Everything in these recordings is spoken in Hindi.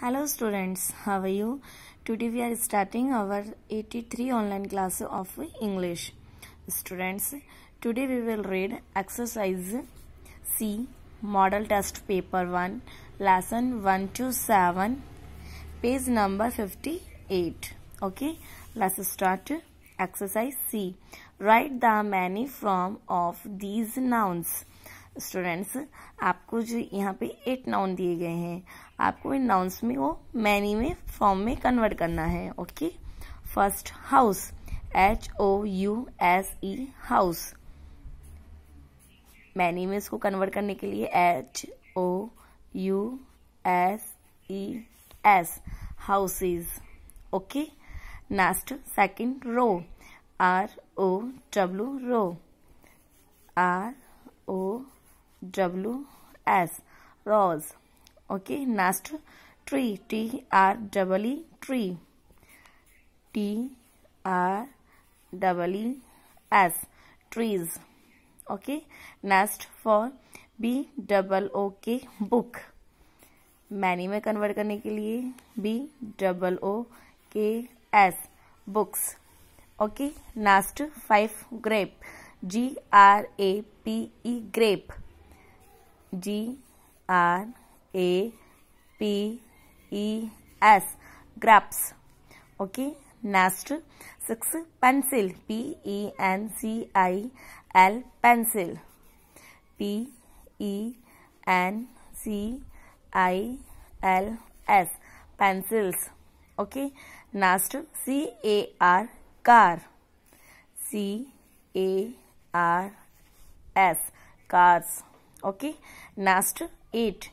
Hello students, how are you? Today we are starting our 83 online class of English. Students, today we will read exercise C model test paper 1 lesson 1 to 7 page number 58. Okay, let's start exercise C. Write the many form of these nouns. Students आपको जो यहाँ पे एट नाउन दिए गए हैं आपको इन नाउन्स में वो मैनी में फॉर्म में कन्वर्ट करना है okay first house H O U S E house many में इसको कन्वर्ट करने के लिए H O U S E S houses okay next second row R O W row R O W S rows okay next tree T R double E tree T R double E S trees okay next four B double O K book many में कन्वर्ट करने के लिए B double O K S books okay next five grape G R A P E grape G R A P E S grapes. okay Next, six pencil P E N C I L pencil P E N C I L S pencils okay Next, C A R, car C A R S cars okay next eight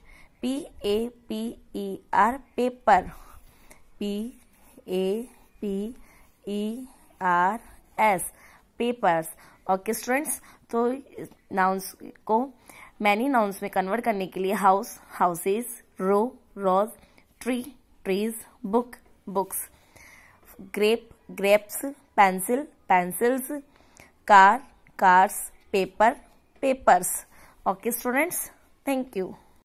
P A P E R paper P A P E R S papers okay students तो नाउन्स को मैनी नाउन्स में कन्वर्ट करने के लिए house houses row rows tree trees book books grape grapes pencil pencils car cars paper papers Okay students, thank you.